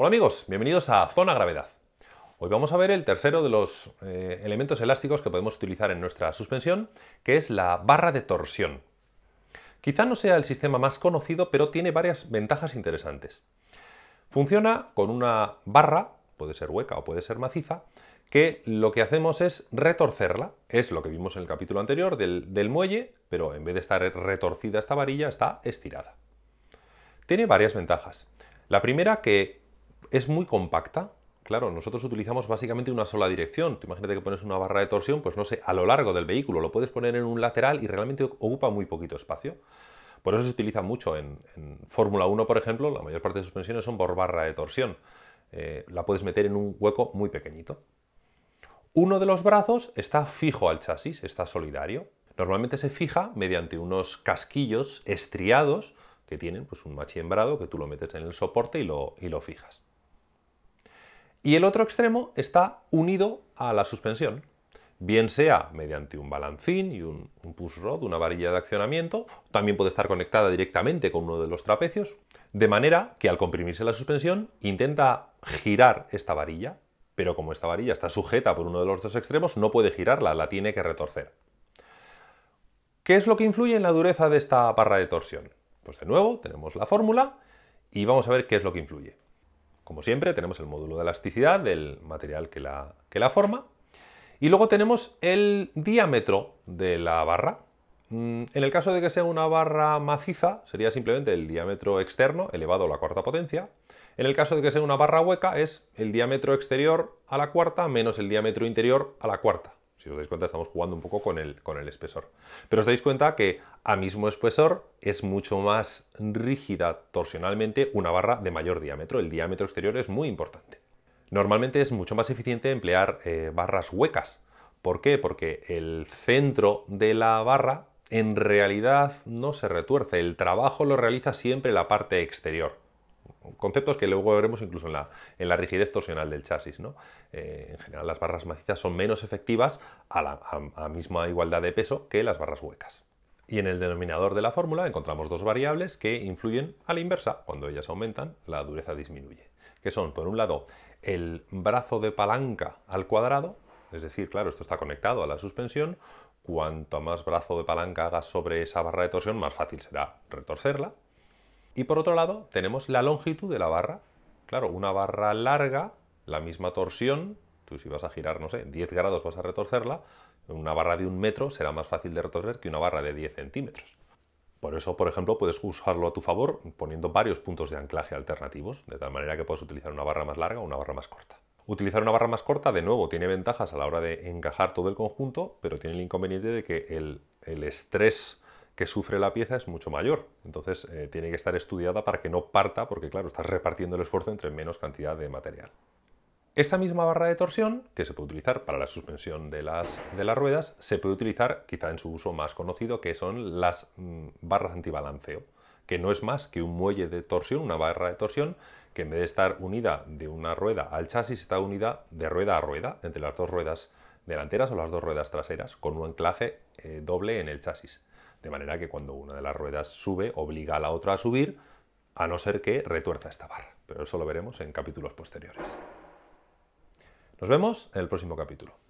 Hola amigos, bienvenidos a Zona Gravedad. Hoy vamos a ver el tercero de los eh, elementos elásticos que podemos utilizar en nuestra suspensión, que es la barra de torsión. Quizá no sea el sistema más conocido, pero tiene varias ventajas interesantes. Funciona con una barra, puede ser hueca o puede ser maciza, que lo que hacemos es retorcerla. Es lo que vimos en el capítulo anterior del muelle, pero en vez de estar retorcida esta varilla, está estirada. Tiene varias ventajas. La primera que es muy compacta. Claro, nosotros utilizamos básicamente una sola dirección. imagínate que pones una barra de torsión, pues no sé, a lo largo del vehículo. Lo puedes poner en un lateral y realmente ocupa muy poquito espacio. Por eso se utiliza mucho en, Fórmula 1, por ejemplo, la mayor parte de suspensiones son por barra de torsión. Eh, la puedes meter en un hueco muy pequeñito. Uno de los brazos está fijo al chasis, está solidario. Normalmente se fija mediante unos casquillos estriados que tienen pues, un machimbrado que tú lo metes en el soporte y lo fijas y el otro extremo está unido a la suspensión, bien sea mediante un balancín y un, push rod, una varilla de accionamiento, también puede estar conectada directamente con uno de los trapecios, de manera que al comprimirse la suspensión intenta girar esta varilla, pero como esta varilla está sujeta por uno de los dos extremos, no puede girarla, la tiene que retorcer. ¿Qué es lo que influye en la dureza de esta barra de torsión? Pues de nuevo tenemos la fórmula y vamos a ver qué es lo que influye. Como siempre, tenemos el módulo de elasticidad del material que la, que la forma. Y luego tenemos el diámetro de la barra. Mm, en el caso de que sea una barra maciza, sería simplemente el diámetro externo elevado a la cuarta potencia. En el caso de que sea una barra hueca, es el diámetro exterior a la cuarta menos el diámetro interior a la cuarta os dais cuenta, estamos jugando un poco con el, espesor. Pero os dais cuenta que a mismo espesor es mucho más rígida torsionalmente una barra de mayor diámetro. El diámetro exterior es muy importante. Normalmente es mucho más eficiente emplear eh, barras huecas. ¿Por qué? Porque el centro de la barra en realidad no se retuerce. El trabajo lo realiza siempre la parte exterior conceptos que luego veremos incluso en la, rigidez torsional del chasis. ¿no? Eh, en general, las barras macizas son menos efectivas a la misma igualdad de peso que las barras huecas. Y en el denominador de la fórmula encontramos dos variables que influyen a la inversa. Cuando ellas aumentan, la dureza disminuye. Que son, por un lado, el brazo de palanca al cuadrado, es decir, claro, esto está conectado a la suspensión. Cuanto más brazo de palanca hagas sobre esa barra de torsión, más fácil será retorcerla, y por otro lado, tenemos la longitud de la barra. Claro, una barra larga, la misma torsión, tú si vas a girar, no sé, 10 grados vas a retorcerla, una barra de un metro será más fácil de retorcer que una barra de 10 centímetros. Por eso, por ejemplo, puedes usarlo a tu favor poniendo varios puntos de anclaje alternativos, de tal manera que puedes utilizar una barra más larga o una barra más corta. Utilizar una barra más corta, de nuevo, tiene ventajas a la hora de encajar todo el conjunto, pero tiene el inconveniente de que el, estrés que sufre la pieza es mucho mayor. Entonces eh, tiene que estar estudiada para que no parta, porque claro, estás repartiendo el esfuerzo entre menos cantidad de material. Esta misma barra de torsión, que se puede utilizar para la suspensión de las, de las ruedas, se puede utilizar quizá en su uso más conocido, que son las mm, barras antibalanceo, que no es más que un muelle de torsión, una barra de torsión, que en vez de estar unida de una rueda al chasis, está unida de rueda a rueda, entre las dos ruedas delanteras o las dos ruedas traseras, con un anclaje eh, doble en el chasis de manera que cuando una de las ruedas sube, obliga a la otra a subir, a no ser que retuerza esta barra. Pero eso lo veremos en capítulos posteriores. Nos vemos en el próximo capítulo.